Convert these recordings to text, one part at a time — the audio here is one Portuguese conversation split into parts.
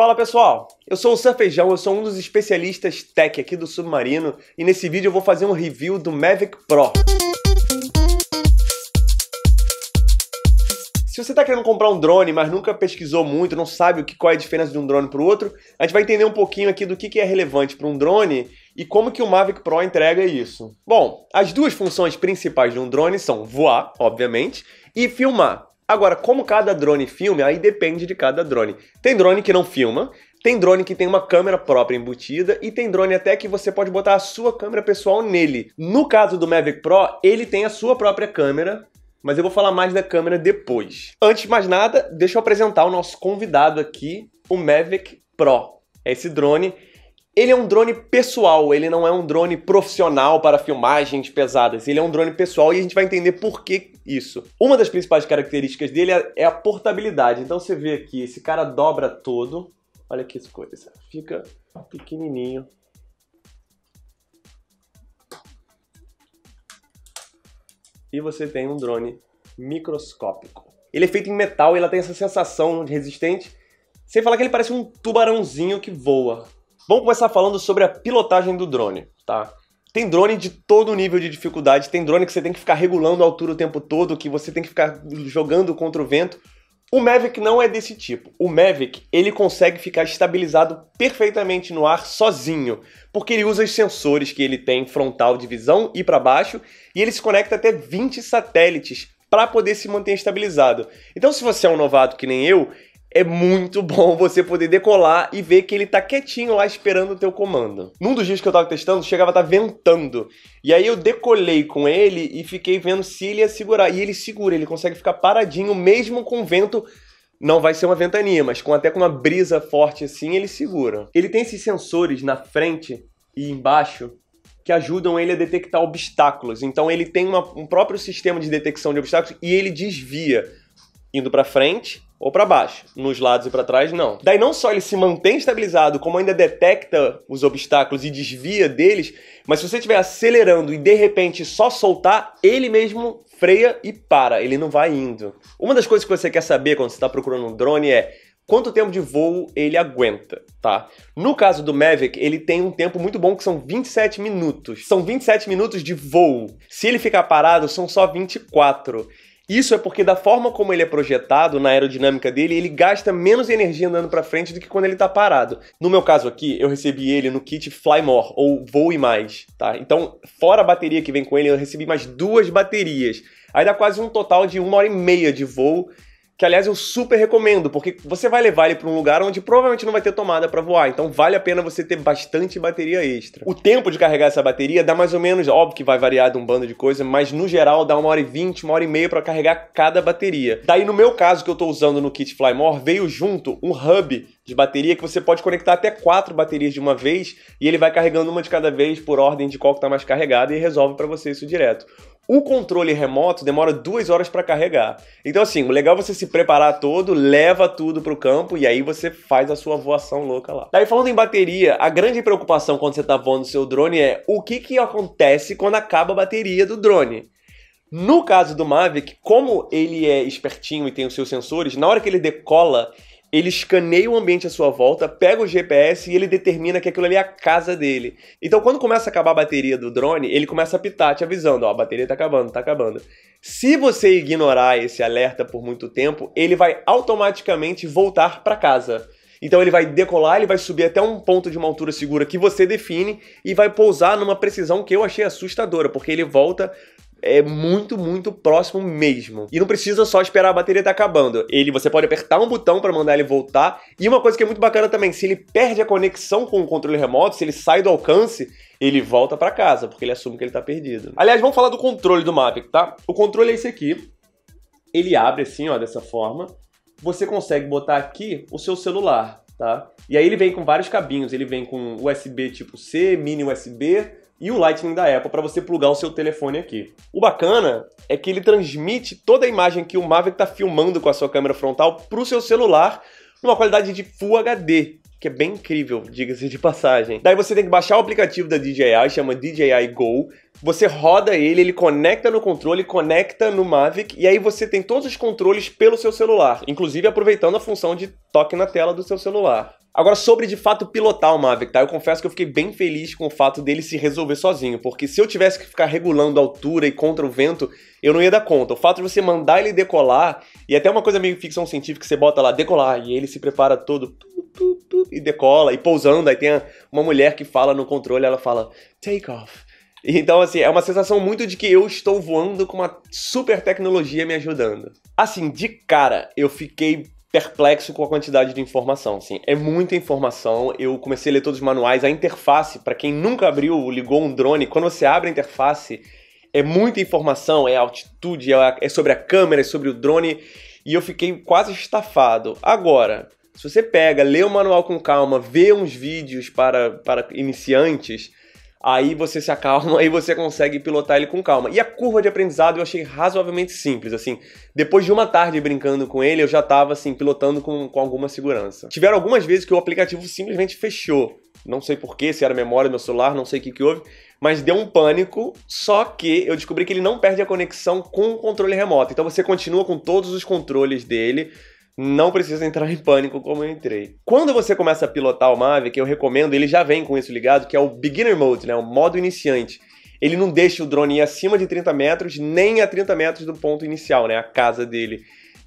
Fala pessoal, eu sou o Sam Feijão, eu sou um dos especialistas tech aqui do Submarino e nesse vídeo eu vou fazer um review do Mavic Pro. Se você está querendo comprar um drone, mas nunca pesquisou muito, não sabe o que, qual é a diferença de um drone para o outro, a gente vai entender um pouquinho aqui do que, que é relevante para um drone e como que o Mavic Pro entrega isso. Bom, as duas funções principais de um drone são voar, obviamente, e filmar. Agora, como cada drone filma, aí depende de cada drone. Tem drone que não filma, tem drone que tem uma câmera própria embutida e tem drone até que você pode botar a sua câmera pessoal nele. No caso do Mavic Pro, ele tem a sua própria câmera, mas eu vou falar mais da câmera depois. Antes de mais nada, deixa eu apresentar o nosso convidado aqui, o Mavic Pro. É esse drone ele é um drone pessoal, ele não é um drone profissional para filmagens pesadas. Ele é um drone pessoal e a gente vai entender por que isso. Uma das principais características dele é a portabilidade. Então você vê aqui, esse cara dobra todo. Olha que coisa. Fica pequenininho. E você tem um drone microscópico. Ele é feito em metal e ela tem essa sensação de resistente. Sem falar que ele parece um tubarãozinho que voa. Vamos começar falando sobre a pilotagem do drone, tá? Tem drone de todo nível de dificuldade, tem drone que você tem que ficar regulando a altura o tempo todo, que você tem que ficar jogando contra o vento. O Mavic não é desse tipo. O Mavic, ele consegue ficar estabilizado perfeitamente no ar sozinho, porque ele usa os sensores que ele tem frontal de visão e para baixo, e ele se conecta até 20 satélites para poder se manter estabilizado. Então, se você é um novato que nem eu é muito bom você poder decolar e ver que ele tá quietinho lá esperando o teu comando. Num dos dias que eu tava testando, chegava a tá ventando. E aí eu decolei com ele e fiquei vendo se ele ia segurar. E ele segura, ele consegue ficar paradinho mesmo com vento. Não vai ser uma ventania, mas com até com uma brisa forte assim, ele segura. Ele tem esses sensores na frente e embaixo que ajudam ele a detectar obstáculos. Então ele tem uma, um próprio sistema de detecção de obstáculos e ele desvia indo para frente ou para baixo. Nos lados e para trás, não. Daí não só ele se mantém estabilizado, como ainda detecta os obstáculos e desvia deles, mas se você estiver acelerando e de repente só soltar, ele mesmo freia e para, ele não vai indo. Uma das coisas que você quer saber quando você está procurando um drone é quanto tempo de voo ele aguenta, tá? No caso do Mavic, ele tem um tempo muito bom que são 27 minutos. São 27 minutos de voo. Se ele ficar parado, são só 24. Isso é porque da forma como ele é projetado, na aerodinâmica dele, ele gasta menos energia andando para frente do que quando ele tá parado. No meu caso aqui, eu recebi ele no kit Fly More, ou Voe Mais, tá? Então, fora a bateria que vem com ele, eu recebi mais duas baterias. Aí dá quase um total de uma hora e meia de voo que aliás eu super recomendo, porque você vai levar ele para um lugar onde provavelmente não vai ter tomada para voar, então vale a pena você ter bastante bateria extra. O tempo de carregar essa bateria dá mais ou menos, óbvio que vai variar de um bando de coisa, mas no geral dá uma hora e vinte, uma hora e meia para carregar cada bateria. Daí no meu caso que eu estou usando no kit Flymore, veio junto um hub de bateria que você pode conectar até quatro baterias de uma vez e ele vai carregando uma de cada vez por ordem de qual que tá mais carregada e resolve para você isso direto. O controle remoto demora duas horas para carregar. Então, assim, o legal é você se preparar todo, leva tudo pro campo e aí você faz a sua voação louca lá. Daí, falando em bateria, a grande preocupação quando você tá voando seu drone é o que, que acontece quando acaba a bateria do drone. No caso do Mavic, como ele é espertinho e tem os seus sensores, na hora que ele decola, ele escaneia o ambiente à sua volta, pega o GPS e ele determina que aquilo ali é a casa dele. Então, quando começa a acabar a bateria do drone, ele começa a pitar, te avisando: ó, a bateria tá acabando, tá acabando. Se você ignorar esse alerta por muito tempo, ele vai automaticamente voltar para casa. Então ele vai decolar, ele vai subir até um ponto de uma altura segura que você define e vai pousar numa precisão que eu achei assustadora, porque ele volta é muito, muito próximo mesmo. E não precisa só esperar a bateria estar tá acabando. Ele, você pode apertar um botão para mandar ele voltar. E uma coisa que é muito bacana também, se ele perde a conexão com o controle remoto, se ele sai do alcance, ele volta para casa, porque ele assume que ele tá perdido. Aliás, vamos falar do controle do Mavic, tá? O controle é esse aqui. Ele abre assim, ó, dessa forma. Você consegue botar aqui o seu celular, tá? E aí ele vem com vários cabinhos. Ele vem com USB tipo C, mini USB, e o Lightning da Apple para você plugar o seu telefone aqui. O bacana é que ele transmite toda a imagem que o Mavic está filmando com a sua câmera frontal para o seu celular numa qualidade de Full HD, que é bem incrível, diga-se de passagem. Daí você tem que baixar o aplicativo da DJI, chama DJI Go. Você roda ele, ele conecta no controle, conecta no Mavic e aí você tem todos os controles pelo seu celular, inclusive aproveitando a função de toque na tela do seu celular. Agora, sobre de fato pilotar o Mavic, tá? Eu confesso que eu fiquei bem feliz com o fato dele se resolver sozinho, porque se eu tivesse que ficar regulando a altura e contra o vento, eu não ia dar conta. O fato de você mandar ele decolar, e até uma coisa meio ficção científica, você bota lá, decolar, e ele se prepara todo e decola, e pousando, aí tem uma mulher que fala no controle, ela fala, take off. Então, assim, é uma sensação muito de que eu estou voando com uma super tecnologia me ajudando. Assim, de cara, eu fiquei perplexo com a quantidade de informação, assim. É muita informação. Eu comecei a ler todos os manuais. A interface, para quem nunca abriu, ligou um drone, quando você abre a interface, é muita informação, é altitude, é, é sobre a câmera, é sobre o drone, e eu fiquei quase estafado. Agora, se você pega, lê o manual com calma, vê uns vídeos para, para iniciantes, aí você se acalma e você consegue pilotar ele com calma. E a curva de aprendizado eu achei razoavelmente simples, assim. Depois de uma tarde brincando com ele, eu já estava assim, pilotando com, com alguma segurança. Tiveram algumas vezes que o aplicativo simplesmente fechou. Não sei porquê, se era memória do meu celular, não sei o que, que houve, mas deu um pânico, só que eu descobri que ele não perde a conexão com o controle remoto. Então você continua com todos os controles dele, não precisa entrar em pânico como eu entrei. Quando você começa a pilotar o Mavic, eu recomendo, ele já vem com isso ligado, que é o Beginner Mode, né, o modo iniciante. Ele não deixa o drone ir acima de 30 metros, nem a 30 metros do ponto inicial, né, a casa dele.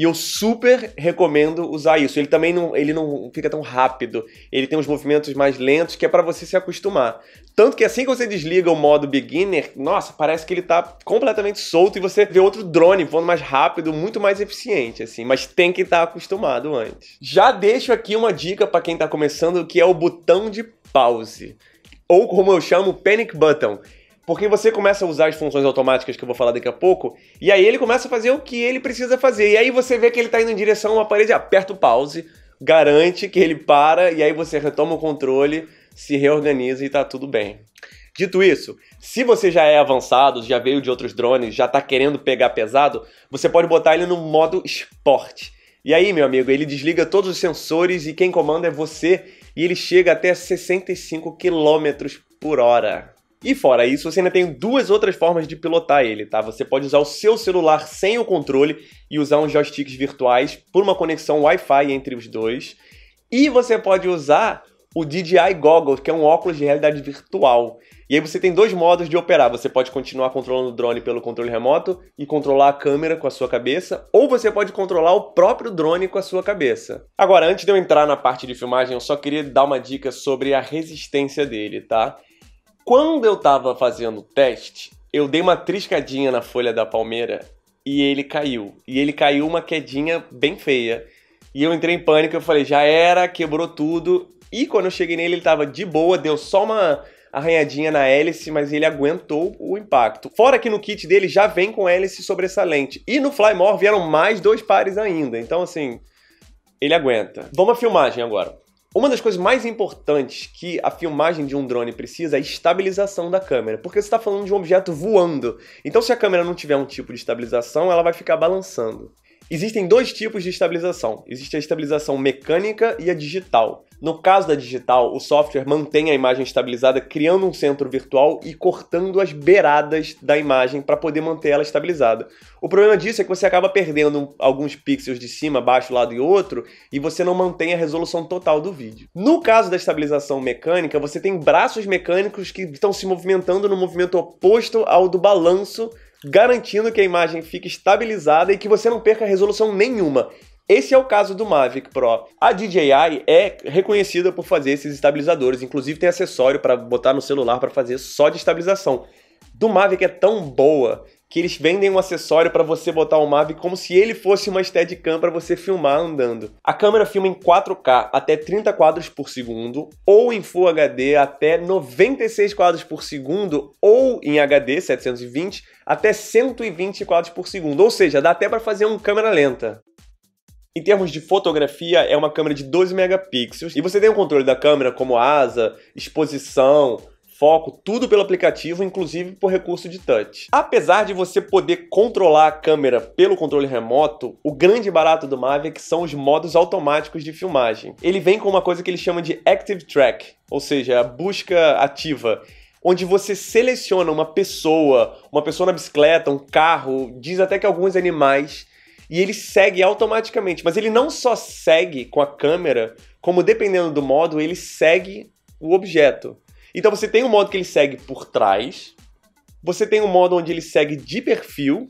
E eu super recomendo usar isso. Ele também não, ele não fica tão rápido. Ele tem uns movimentos mais lentos que é para você se acostumar. Tanto que assim que você desliga o modo beginner, nossa, parece que ele tá completamente solto e você vê outro drone voando mais rápido, muito mais eficiente assim, mas tem que estar tá acostumado antes. Já deixo aqui uma dica para quem tá começando que é o botão de pause ou como eu chamo, panic button. Porque você começa a usar as funções automáticas que eu vou falar daqui a pouco, e aí ele começa a fazer o que ele precisa fazer. E aí você vê que ele está indo em direção a uma parede, aperta o pause, garante que ele para, e aí você retoma o controle, se reorganiza e está tudo bem. Dito isso, se você já é avançado, já veio de outros drones, já está querendo pegar pesado, você pode botar ele no modo esporte. E aí, meu amigo, ele desliga todos os sensores e quem comanda é você, e ele chega até 65 km por hora. E fora isso, você ainda tem duas outras formas de pilotar ele, tá? Você pode usar o seu celular sem o controle e usar uns joysticks virtuais por uma conexão Wi-Fi entre os dois. E você pode usar o DJI Goggles, que é um óculos de realidade virtual. E aí você tem dois modos de operar. Você pode continuar controlando o drone pelo controle remoto e controlar a câmera com a sua cabeça, ou você pode controlar o próprio drone com a sua cabeça. Agora, antes de eu entrar na parte de filmagem, eu só queria dar uma dica sobre a resistência dele, tá? Quando eu tava fazendo o teste, eu dei uma triscadinha na folha da palmeira e ele caiu. E ele caiu uma quedinha bem feia. E eu entrei em pânico, eu falei, já era, quebrou tudo. E quando eu cheguei nele, ele tava de boa, deu só uma arranhadinha na hélice, mas ele aguentou o impacto. Fora que no kit dele já vem com hélice sobressalente. E no Flymore vieram mais dois pares ainda. Então, assim, ele aguenta. Vamos à filmagem agora. Uma das coisas mais importantes que a filmagem de um drone precisa é a estabilização da câmera, porque você está falando de um objeto voando. Então, se a câmera não tiver um tipo de estabilização, ela vai ficar balançando. Existem dois tipos de estabilização. Existe a estabilização mecânica e a digital. No caso da digital, o software mantém a imagem estabilizada criando um centro virtual e cortando as beiradas da imagem para poder manter ela estabilizada. O problema disso é que você acaba perdendo alguns pixels de cima, baixo, lado e outro e você não mantém a resolução total do vídeo. No caso da estabilização mecânica, você tem braços mecânicos que estão se movimentando no movimento oposto ao do balanço garantindo que a imagem fique estabilizada e que você não perca resolução nenhuma. Esse é o caso do Mavic Pro. A DJI é reconhecida por fazer esses estabilizadores, inclusive tem acessório para botar no celular para fazer só de estabilização. Do Mavic é tão boa que eles vendem um acessório para você botar o Mavic como se ele fosse uma Steadicam para você filmar andando. A câmera filma em 4K até 30 quadros por segundo ou em Full HD até 96 quadros por segundo ou em HD 720 até 120 quadros por segundo, ou seja, dá até para fazer uma câmera lenta. Em termos de fotografia, é uma câmera de 12 megapixels e você tem o um controle da câmera como asa, exposição, foco, tudo pelo aplicativo, inclusive por recurso de touch. Apesar de você poder controlar a câmera pelo controle remoto, o grande barato do Mavic são os modos automáticos de filmagem. Ele vem com uma coisa que ele chama de Active Track, ou seja, a busca ativa onde você seleciona uma pessoa, uma pessoa na bicicleta, um carro, diz até que alguns animais, e ele segue automaticamente. Mas ele não só segue com a câmera, como dependendo do modo, ele segue o objeto. Então você tem um modo que ele segue por trás, você tem um modo onde ele segue de perfil,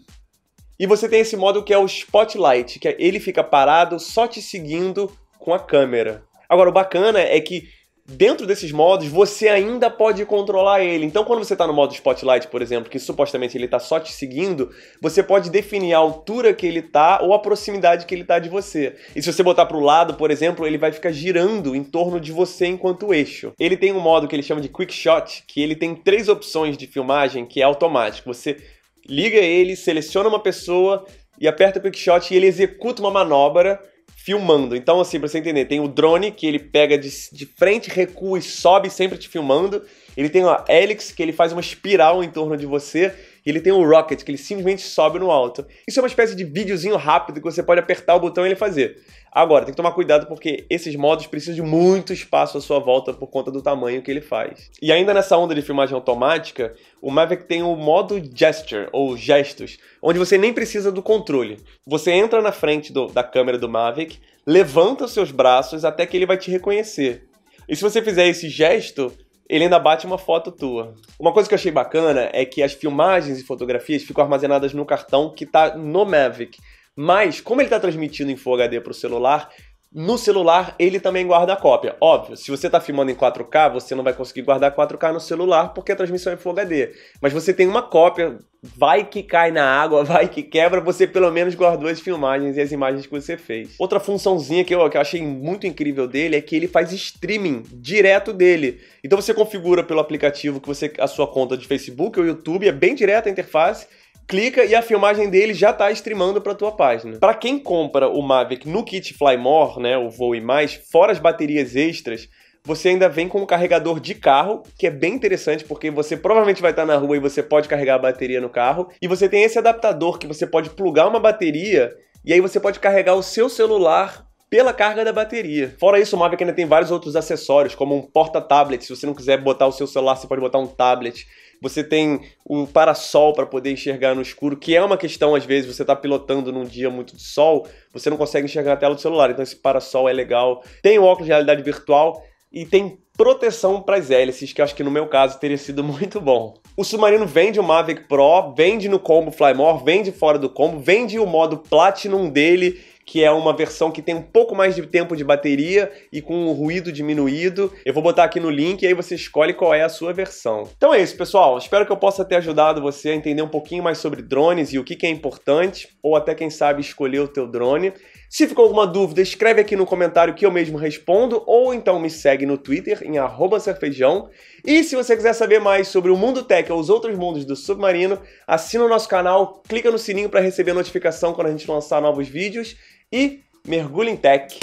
e você tem esse modo que é o Spotlight, que é ele fica parado só te seguindo com a câmera. Agora, o bacana é que dentro desses modos, você ainda pode controlar ele. Então, quando você está no modo Spotlight, por exemplo, que supostamente ele está só te seguindo, você pode definir a altura que ele está ou a proximidade que ele está de você. E se você botar para o lado, por exemplo, ele vai ficar girando em torno de você enquanto eixo. Ele tem um modo que ele chama de Quick Shot, que ele tem três opções de filmagem que é automático. Você liga ele, seleciona uma pessoa e aperta o Quick Shot e ele executa uma manobra filmando. Então, assim, pra você entender, tem o drone que ele pega de, de frente, recua e sobe, sempre te filmando. Ele tem a hélice que ele faz uma espiral em torno de você e ele tem um rocket que ele simplesmente sobe no alto. Isso é uma espécie de videozinho rápido que você pode apertar o botão e ele fazer. Agora, tem que tomar cuidado porque esses modos precisam de muito espaço à sua volta por conta do tamanho que ele faz. E ainda nessa onda de filmagem automática, o Mavic tem o modo gesture, ou gestos, onde você nem precisa do controle. Você entra na frente do, da câmera do Mavic, levanta os seus braços até que ele vai te reconhecer. E se você fizer esse gesto, ele ainda bate uma foto tua. Uma coisa que eu achei bacana é que as filmagens e fotografias ficam armazenadas no cartão que tá no Mavic. Mas, como ele está transmitindo em Full HD para o celular, no celular ele também guarda a cópia. Óbvio, se você está filmando em 4K, você não vai conseguir guardar 4K no celular porque a transmissão é Full HD. Mas você tem uma cópia vai que cai na água, vai que quebra, você pelo menos guardou as filmagens e as imagens que você fez. Outra funçãozinha que eu, que eu achei muito incrível dele é que ele faz streaming direto dele. Então você configura pelo aplicativo que você a sua conta de Facebook ou YouTube, é bem direta a interface, clica e a filmagem dele já está streamando para tua página. Para quem compra o Mavic no kit Fly More, né, o Voe Mais, fora as baterias extras, você ainda vem com um carregador de carro, que é bem interessante porque você provavelmente vai estar na rua e você pode carregar a bateria no carro. E você tem esse adaptador que você pode plugar uma bateria e aí você pode carregar o seu celular pela carga da bateria. Fora isso, o Mavic ainda tem vários outros acessórios, como um porta-tablet. Se você não quiser botar o seu celular, você pode botar um tablet. Você tem o parasol para poder enxergar no escuro, que é uma questão, às vezes, você está pilotando num dia muito de sol, você não consegue enxergar a tela do celular, então esse parasol é legal. Tem o óculos de realidade virtual, e tem proteção para as hélices, que acho que no meu caso teria sido muito bom. O submarino vende o Mavic Pro, vende no combo Flymore, vende fora do combo, vende o modo Platinum dele, que é uma versão que tem um pouco mais de tempo de bateria e com o ruído diminuído. Eu vou botar aqui no link e aí você escolhe qual é a sua versão. Então é isso, pessoal. Espero que eu possa ter ajudado você a entender um pouquinho mais sobre drones e o que, é importante, ou até quem sabe escolher o teu drone. Se ficou alguma dúvida, escreve aqui no comentário que eu mesmo respondo, ou então me segue no Twitter em @serfeijão. E se você quiser saber mais sobre o mundo tech ou os outros mundos do submarino, assina o nosso canal, clica no sininho para receber notificação quando a gente lançar novos vídeos e mergulho em tech.